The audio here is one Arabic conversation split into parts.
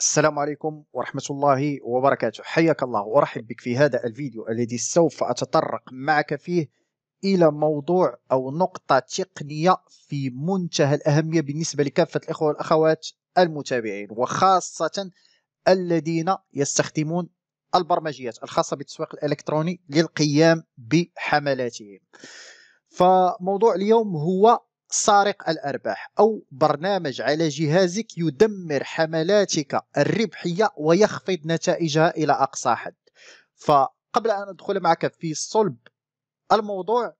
السلام عليكم ورحمة الله وبركاته حياك الله وأرحب بك في هذا الفيديو الذي سوف أتطرق معك فيه إلى موضوع أو نقطة تقنية في منتهى الأهمية بالنسبة لكافة الإخوة والأخوات المتابعين وخاصة الذين يستخدمون البرمجيات الخاصة بالتسويق الإلكتروني للقيام بحملاتهم فموضوع اليوم هو سارق الأرباح أو برنامج على جهازك يدمر حملاتك الربحية ويخفض نتائجها إلى أقصى حد فقبل أن أدخل معك في صلب الموضوع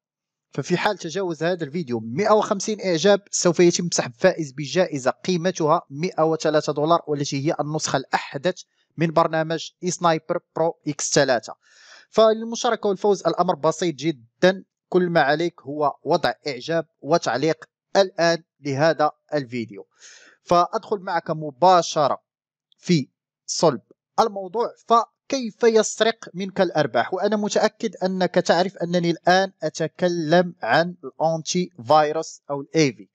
ففي حال تجاوز هذا الفيديو 150 إعجاب سوف يتم سحب فائز بجائزة قيمتها 103 دولار والتي هي النسخة الأحدث من برنامج سنايبر برو اكس 3 فللمشاركة والفوز الأمر بسيط جدا كل ما عليك هو وضع إعجاب وتعليق الآن لهذا الفيديو فأدخل معك مباشرة في صلب الموضوع فكيف يسرق منك الأرباح وأنا متأكد أنك تعرف أنني الآن أتكلم عن الأنتي فيروس أو الأيفي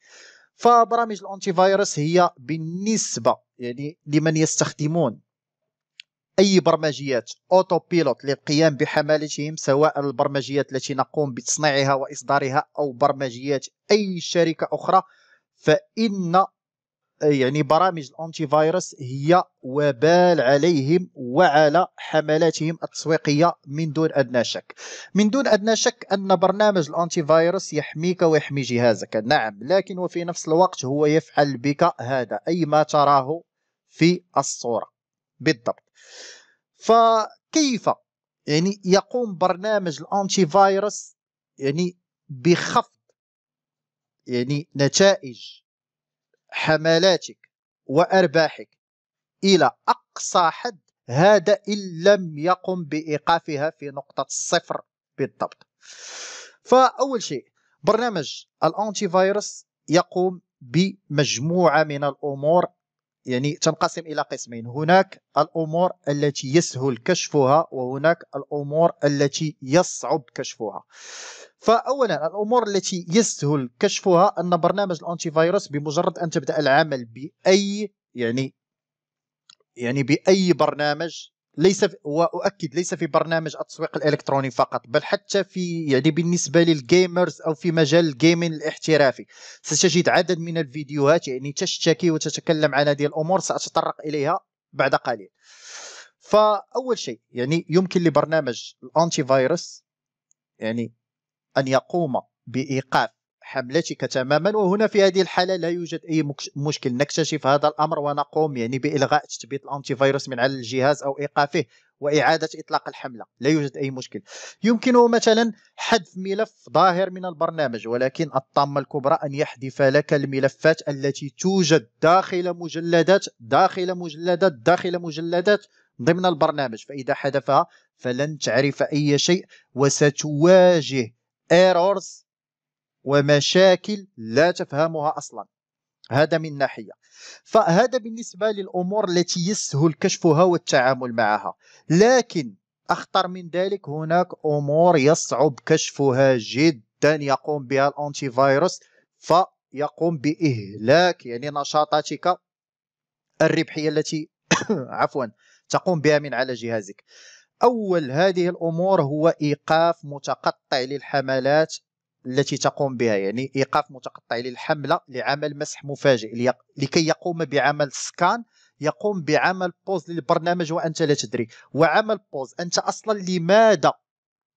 فبرامج الأنتي فيروس هي بالنسبة يعني لمن يستخدمون أي برمجيات أوتو بيلوت للقيام بحملتهم سواء البرمجيات التي نقوم بتصنيعها وإصدارها أو برمجيات أي شركة أخرى فإن يعني برامج الأنتي فايروس هي وبال عليهم وعلى حملاتهم التسويقية من دون أدنى شك من دون أدنى شك أن برنامج الأنتي فايروس يحميك ويحمي جهازك نعم لكن وفي نفس الوقت هو يفعل بك هذا أي ما تراه في الصورة بالضبط فكيف يعني يقوم برنامج الانتي فايروس يعني بخفض يعني نتائج حملاتك وارباحك الى اقصى حد هذا ان لم يقم بايقافها في نقطه الصفر بالضبط فاول شيء برنامج الانتي فايروس يقوم بمجموعه من الامور يعني تنقسم إلى قسمين هناك الأمور التي يسهل كشفها وهناك الأمور التي يصعب كشفها فأولا الأمور التي يسهل كشفها أن برنامج الأنتي فيروس بمجرد أن تبدأ العمل بأي يعني يعني بأي برنامج ليس واؤكد ليس في برنامج التسويق الالكتروني فقط بل حتى في يعني بالنسبه للجيمرز او في مجال الجيمين الاحترافي ستجد عدد من الفيديوهات يعني تشتكي وتتكلم عن هذه الامور ساتطرق اليها بعد قليل فاول شيء يعني يمكن لبرنامج الانتي فايروس يعني ان يقوم بايقاف حملتك تماما وهنا في هذه الحاله لا يوجد اي مشكل نكتشف هذا الامر ونقوم يعني بالغاء تثبيت الانتي فيروس من على الجهاز او ايقافه واعاده اطلاق الحمله لا يوجد اي مشكل يمكنه مثلا حذف ملف ظاهر من البرنامج ولكن الطامه الكبرى ان يحذف لك الملفات التي توجد داخل مجلدات داخل مجلدات داخل مجلدات ضمن البرنامج فاذا حذفها فلن تعرف اي شيء وستواجه ايرورز ومشاكل لا تفهمها أصلا هذا من ناحية فهذا بالنسبة للأمور التي يسهل كشفها والتعامل معها لكن أخطر من ذلك هناك أمور يصعب كشفها جدا يقوم بها الأنتي فيروس فيقوم بإهلاك يعني نشاطاتك الربحية التي عفوا تقوم بها من على جهازك أول هذه الأمور هو إيقاف متقطع للحملات التي تقوم بها يعني ايقاف متقطع للحمله لعمل مسح مفاجئ لكي يقوم بعمل سكان يقوم بعمل بوز للبرنامج وانت لا تدري وعمل بوز انت اصلا لماذا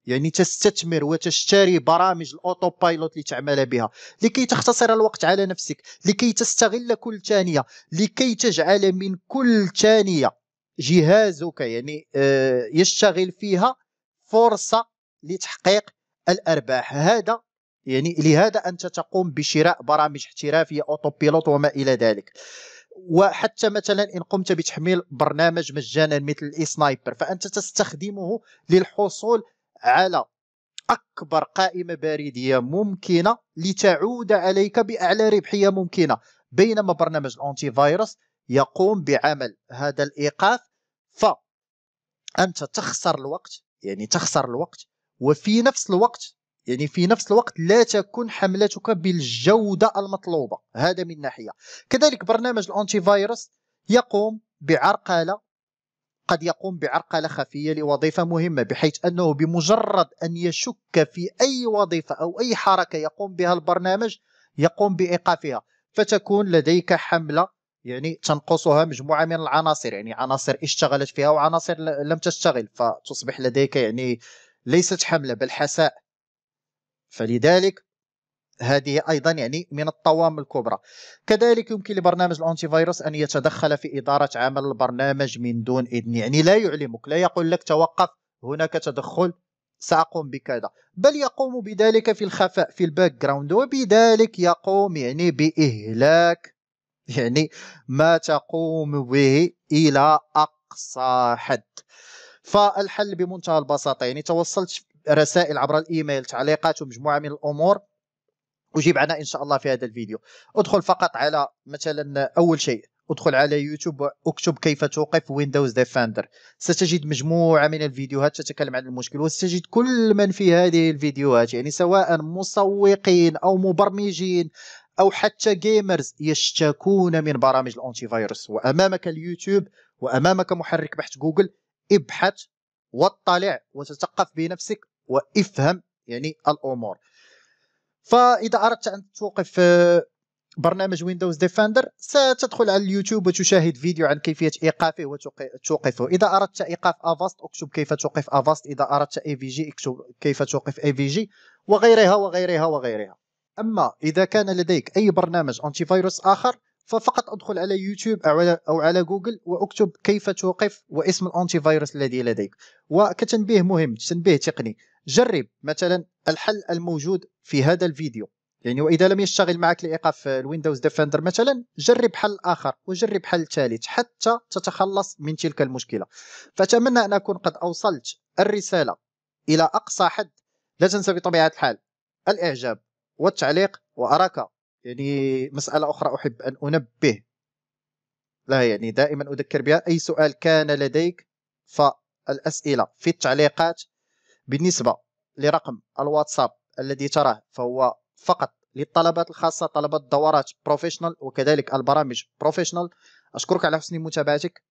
يعني تستثمر وتشتري برامج الاوتو بايلوت لتعمل بها لكي تختصر الوقت على نفسك لكي تستغل كل ثانيه لكي تجعل من كل ثانيه جهازك يعني آه، يشتغل فيها فرصه لتحقيق الارباح هذا يعني لهذا أنت تقوم بشراء برامج احترافية أوتو بيلوت وما إلى ذلك وحتى مثلا ان قمت بتحميل برنامج مجانا مثل الاي سنايبر فانت تستخدمه للحصول على اكبر قائمه بريديه ممكنه لتعود عليك باعلى ربحيه ممكنه بينما برنامج الانتي فايروس يقوم بعمل هذا الايقاف فانت تخسر الوقت يعني تخسر الوقت وفي نفس الوقت يعني في نفس الوقت لا تكون حملتك بالجودة المطلوبة هذا من ناحية كذلك برنامج الأنتي فايروس يقوم بعرقلة قد يقوم بعرقلة خفية لوظيفة مهمة بحيث أنه بمجرد أن يشك في أي وظيفة أو أي حركة يقوم بها البرنامج يقوم بإيقافها فتكون لديك حملة يعني تنقصها مجموعة من العناصر يعني عناصر اشتغلت فيها وعناصر لم تشتغل فتصبح لديك يعني ليست حملة بل حساء فلذلك هذه ايضا يعني من الطوام الكبرى كذلك يمكن لبرنامج الانتي فيروس ان يتدخل في اداره عمل البرنامج من دون اذن يعني لا يعلمك لا يقول لك توقف هناك تدخل ساقوم بكذا بل يقوم بذلك في الخفاء في الباك جراوند وبذلك يقوم يعني باهلاك يعني ما تقوم به الى اقصى حد فالحل بمنتهى البساطه يعني توصلت رسائل عبر الايميل تعليقات ومجموعه من الامور اجيب عنها ان شاء الله في هذا الفيديو ادخل فقط على مثلا اول شيء ادخل على يوتيوب واكتب كيف توقف ويندوز ديفندر ستجد مجموعة من الفيديوهات تتكلم عن المشكل وستجد كل من في هذه الفيديوهات يعني سواء مسوقين او مبرمجين او حتى جيمرز يشتكون من برامج الانتي فايروس وامامك اليوتيوب وامامك محرك بحث جوجل ابحث واطلع وتثقف بنفسك وافهم يعني الامور فاذا اردت ان توقف آه، برنامج ويندوز ديفندر ستدخل على اليوتيوب وتشاهد فيديو عن كيفيه ايقافه وتوقفه اذا اردت ايقاف افاست اكتب كيف توقف افاست اذا اردت اي في جي اكتب كيف توقف اي في جي وغيرها وغيرها وغيرها اما اذا كان لديك اي برنامج انتي فيروس اخر ففقط ادخل على يوتيوب او على او على جوجل واكتب كيف توقف واسم الانتي فايروس الذي لديك وكتنبيه مهم تنبيه تقني جرب مثلا الحل الموجود في هذا الفيديو يعني واذا لم يشتغل معك لايقاف الويندوز ديفندر مثلا جرب حل اخر وجرب حل ثالث حتى تتخلص من تلك المشكله فاتمنى ان اكون قد اوصلت الرساله الى اقصى حد لا تنسى بطبيعه الحال الاعجاب والتعليق واراك يعني مسألة أخرى أحب أن أنبه لا يعني دائما أذكر بها أي سؤال كان لديك فالأسئلة في التعليقات بالنسبة لرقم الواتساب الذي تراه فهو فقط للطلبات الخاصة طلبة دورات بروفيشنال وكذلك البرامج بروفيشنال أشكرك على حسن متابعتك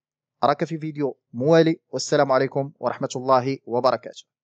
أراك في فيديو موالي والسلام عليكم ورحمة الله وبركاته